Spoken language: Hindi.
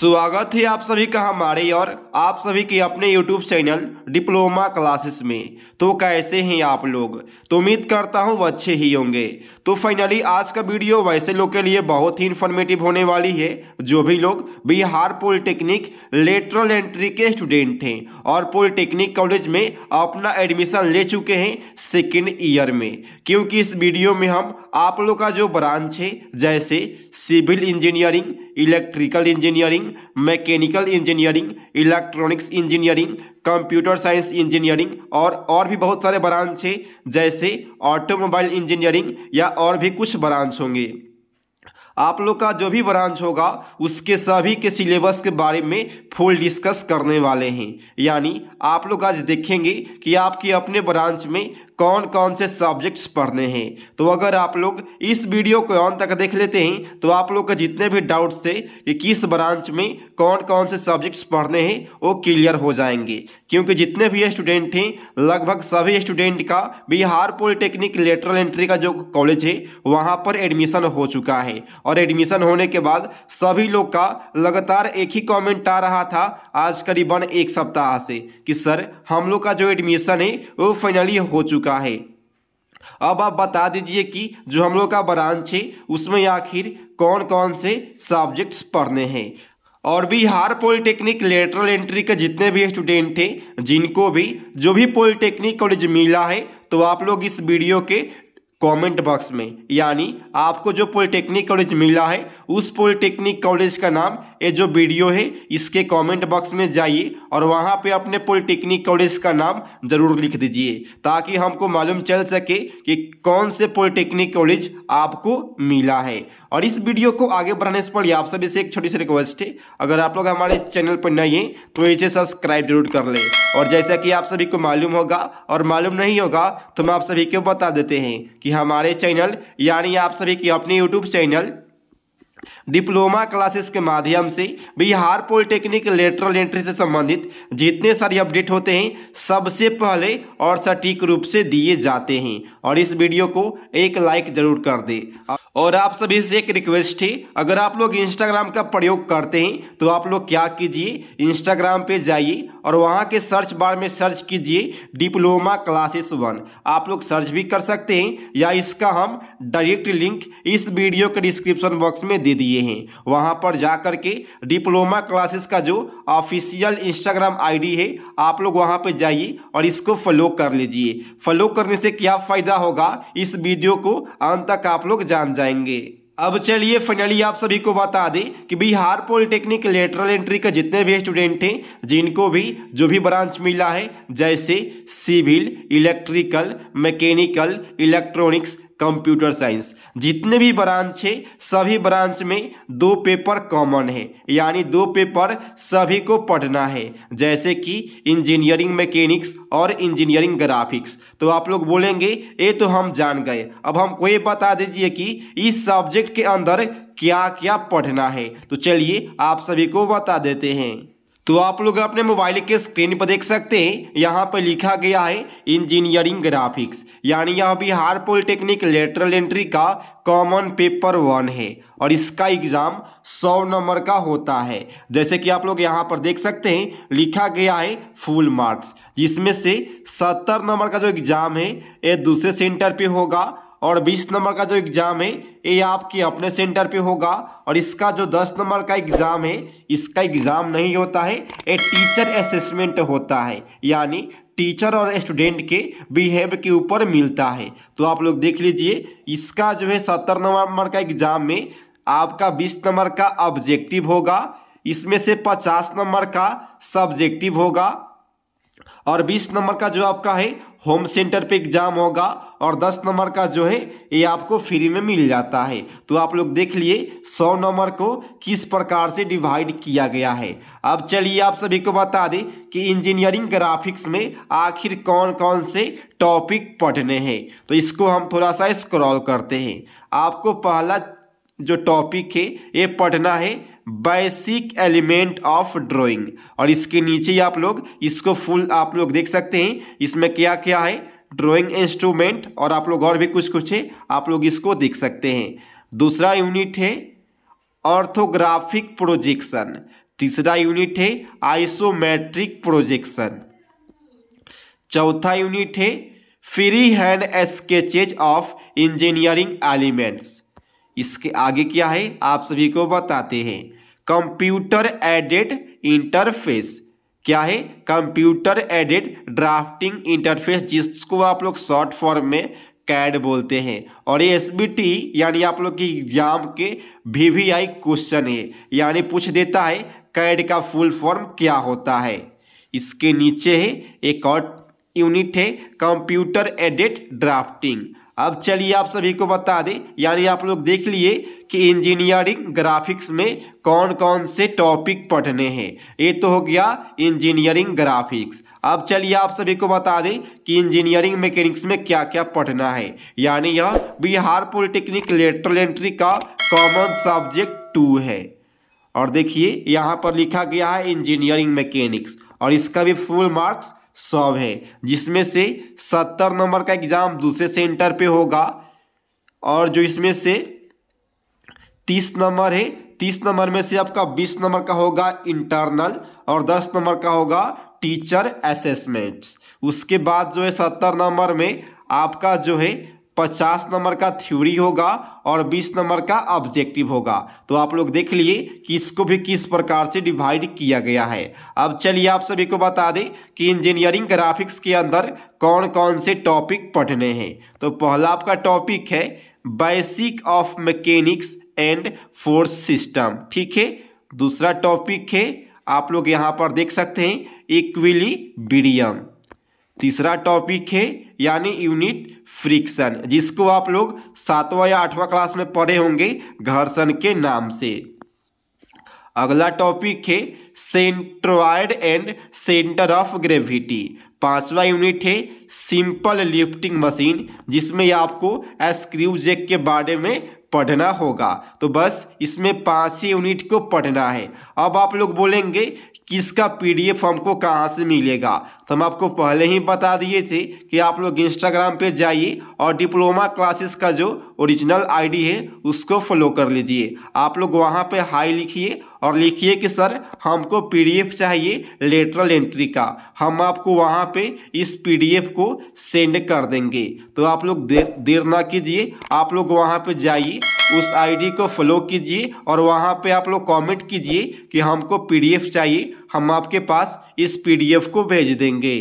स्वागत है आप सभी का हमारे और आप सभी के अपने YouTube चैनल डिप्लोमा क्लासेस में तो कैसे हैं आप लोग तो उम्मीद करता हूँ अच्छे ही होंगे तो फाइनली आज का वीडियो वैसे लोग के लिए बहुत ही इन्फॉर्मेटिव होने वाली है जो भी लोग बिहार पॉलिटेक्निक लेटरल एंट्री के स्टूडेंट हैं और पॉलिटेक्निक कॉलेज में अपना एडमिशन ले चुके हैं सेकेंड ईयर में क्योंकि इस वीडियो में हम आप लोग का जो ब्रांच है जैसे civil engineering electrical engineering mechanical engineering electric electronics engineering computer science engineering और और भी बहुत सारे ब्रांच हैं जैसे ऑटोमोबाइल इंजीनियरिंग या और भी कुछ ब्रांच होंगे आप लोग का जो भी ब्रांच होगा उसके सभी के सिलेबस के बारे में फुल डिस्कस करने वाले हैं यानी आप लोग आज देखेंगे कि आपके अपने ब्रांच में कौन कौन से सब्जेक्ट्स पढ़ने हैं तो अगर आप लोग इस वीडियो को ऑन तक देख लेते हैं तो आप लोग का जितने भी डाउट्स थे कि किस ब्रांच में कौन कौन से सब्जेक्ट्स पढ़ने हैं वो क्लियर हो जाएंगे क्योंकि जितने भी स्टूडेंट हैं लगभग सभी स्टूडेंट का बिहार पॉलिटेक्निक लेटरल एंट्री का जो कॉलेज है वहाँ पर एडमिशन हो चुका है और एडमिशन होने के बाद सभी लोग का लगातार एक ही कॉमेंट आ रहा था आज करीबन एक सप्ताह से कि सर हम लोग का जो एडमिशन है वो फाइनली हो चुका चुका है अब आप बता दीजिए कि जो हम लोग का ब्रांच है उसमें आखिर कौन कौन से सब्जेक्ट्स पढ़ने हैं और बिहार पॉलिटेक्निक लेटरल एंट्री के जितने भी स्टूडेंट हैं जिनको भी जो भी पॉलिटेक्निक कॉलेज मिला है तो आप लोग इस वीडियो के कमेंट बॉक्स में यानी आपको जो पॉलिटेक्निक कॉलेज मिला है उस पॉलिटेक्निक कॉलेज का नाम ये जो वीडियो है इसके कमेंट बॉक्स में जाइए और वहाँ पे अपने पॉलिटेक्निक कॉलेज का नाम ज़रूर लिख दीजिए ताकि हमको मालूम चल सके कि कौन से पॉलिटेक्निक कॉलेज आपको मिला है और इस वीडियो को आगे बढ़ाने से पहले आप सभी से एक छोटी सी रिक्वेस्ट है अगर आप लोग हमारे चैनल पर नए हैं तो इसे सब्सक्राइब जरूर कर लें और जैसा कि आप सभी को मालूम होगा और मालूम नहीं होगा तो हम आप सभी को बता देते हैं कि हमारे चैनल यानी आप सभी की अपनी यूट्यूब चैनल डिप्लोमा क्लासेस के माध्यम से बिहार पॉलिटेक्निक लेटरल एंट्री से संबंधित जितने सारे अपडेट होते हैं सबसे पहले और सटीक रूप से दिए जाते हैं और इस वीडियो को एक लाइक जरूर कर दे और आप सभी से एक रिक्वेस्ट है अगर आप लोग इंस्टाग्राम का प्रयोग करते हैं तो आप लोग क्या कीजिए इंस्टाग्राम पे जाइए और वहाँ के सर्च बार में सर्च कीजिए डिप्लोमा क्लासेस वन आप लोग सर्च भी कर सकते हैं या इसका हम डायरेक्ट लिंक इस वीडियो के डिस्क्रिप्शन बॉक्स में दे दिए हैं वहाँ पर जा कर के डिप्लोमा क्लासेस का जो ऑफिशियल इंस्टाग्राम आईडी है आप लोग वहाँ पर जाइए और इसको फॉलो कर लीजिए फॉलो करने से क्या फ़ायदा होगा इस वीडियो को अंत तक आप लोग जान जाएंगे अब चलिए फाइनली आप सभी को बता दें कि बिहार पॉलिटेक्निक लेटरल एंट्री का जितने भी स्टूडेंट हैं जिनको भी जो भी ब्रांच मिला है जैसे civil electrical mechanical electronics computer science जितने भी ब्रांच है सभी ब्रांच में दो पेपर कॉमन है यानी दो पेपर सभी को पढ़ना है जैसे कि इंजीनियरिंग मैकेनिक्स और इंजीनियरिंग ग्राफिक्स तो आप लोग बोलेंगे ये तो हम जान गए अब हमको ये बता दीजिए कि इस सब्जेक्ट के अंदर क्या क्या पढ़ना है तो चलिए आप सभी को बता देते हैं तो आप लोग अपने मोबाइल के स्क्रीन पर देख सकते हैं यहाँ पर लिखा गया है इंजीनियरिंग ग्राफिक्स यानी यह बिहार पॉलिटेक्निक लेटरल एंट्री का कॉमन पेपर वन है और इसका एग्ज़ाम सौ नंबर का होता है जैसे कि आप लोग यहाँ पर देख सकते हैं लिखा गया है फुल मार्क्स जिसमें से सत्तर नंबर का जो एग्ज़ाम है ये दूसरे सेंटर पे होगा और 20 नंबर का जो एग्ज़ाम है ये आपके अपने सेंटर पे होगा और इसका जो 10 नंबर का एग्ज़ाम है इसका एग्ज़ाम नहीं होता है ये टीचर असेसमेंट होता है यानी टीचर और स्टूडेंट के बिहेव के ऊपर मिलता है तो आप लोग देख लीजिए इसका जो है सत्तर नंबर का एग्ज़ाम में आपका बीस नंबर का ऑब्जेक्टिव होगा इसमें से पचास नंबर का सब्जेक्टिव होगा और बीस नंबर का जो आपका है होम सेंटर पे एग्ज़ाम होगा और दस नंबर का जो है ये आपको फ्री में मिल जाता है तो आप लोग देख लिए सौ नंबर को किस प्रकार से डिवाइड किया गया है अब चलिए आप सभी को बता दें कि इंजीनियरिंग ग्राफिक्स में आखिर कौन कौन से टॉपिक पढ़ने हैं तो इसको हम थोड़ा सा स्क्रॉल करते हैं आपको पहला जो टॉपिक है ये पढ़ना है बेसिक एलिमेंट ऑफ ड्राइंग और इसके नीचे आप लोग इसको फुल आप लोग देख सकते हैं इसमें क्या क्या है ड्राइंग इंस्ट्रूमेंट और आप लोग और भी कुछ कुछ है आप लोग इसको देख सकते हैं दूसरा यूनिट है ऑर्थोग्राफिक प्रोजेक्शन तीसरा यूनिट है आइसोमेट्रिक प्रोजेक्शन चौथा यूनिट है free hand sketches of engineering elements इसके आगे क्या है आप सभी को बताते हैं कंप्यूटर एडेड इंटरफेस क्या है कंप्यूटर एडिड ड्राफ्टिंग इंटरफेस जिसको आप लोग शॉर्ट फॉर्म में कैड बोलते हैं और ये एस यानी आप लोग की एग्जाम के वी वी आई क्वेश्चन है यानी पूछ देता है कैड का फुल फॉर्म क्या होता है इसके नीचे है एक और यूनिट है कंप्यूटर एडेड ड्राफ्टिंग अब चलिए आप सभी को बता दें यानी आप लोग देख लिए कि इंजीनियरिंग ग्राफिक्स में कौन कौन से टॉपिक पढ़ने हैं ये तो हो गया इंजीनियरिंग ग्राफिक्स अब चलिए आप सभी को बता दें कि इंजीनियरिंग मैकेनिक्स में क्या क्या पढ़ना है यानी यह बिहार पॉलिटेक्निक लेटरल एंट्री का कॉमन सब्जेक्ट टू है और देखिए यहाँ पर लिखा गया है इंजीनियरिंग मैकेनिक्स और इसका भी फुल मार्क्स सौ है जिसमें से सत्तर नंबर का एग्ज़ाम दूसरे सेंटर पे होगा और जो इसमें से तीस नंबर है तीस नंबर में से आपका बीस नंबर का होगा इंटरनल और दस नंबर का होगा टीचर असेसमेंट्स उसके बाद जो है सत्तर नंबर में आपका जो है पचास नंबर का थ्योरी होगा और बीस नंबर का ऑब्जेक्टिव होगा तो आप लोग देख लिए कि इसको भी किस प्रकार से डिवाइड किया गया है अब चलिए आप सभी को बता दें कि इंजीनियरिंग ग्राफिक्स के अंदर कौन कौन से टॉपिक पढ़ने हैं तो पहला आपका टॉपिक है basic of mechanics and force system ठीक है दूसरा टॉपिक है आप लोग यहाँ पर देख सकते हैं इक्विली तीसरा टॉपिक है यानी यूनिट फ्रिक्शन जिसको आप लोग सातवां या आठवां क्लास में पढ़े होंगे घर्षण के नाम से अगला टॉपिक है centroid and centre of gravity पांचवा यूनिट है सिंपल लिफ्टिंग मशीन जिसमें आपको स्क्रू जेक के बारे में पढ़ना होगा तो बस इसमें पाँच ही यूनिट को पढ़ना है अब आप लोग बोलेंगे किसका पीडीएफ हमको कहाँ से मिलेगा तो हम आपको पहले ही बता दिए थे कि आप लोग इंस्टाग्राम पे जाइए और डिप्लोमा क्लासेस का जो ओरिजिनल आईडी है उसको फॉलो कर लीजिए आप लोग वहाँ पे हाई लिखिए और लिखिए कि सर हमको पीडीएफ चाहिए लेटरल एंट्री का हम आपको वहाँ पे इस पीडीएफ को सेंड कर देंगे तो आप लोग देर ना कीजिए आप लोग वहाँ पर जाइए उस आईडी को फॉलो कीजिए और वहाँ पे आप लोग कमेंट कीजिए कि हमको पीडीएफ चाहिए हम आपके पास इस पीडीएफ को भेज देंगे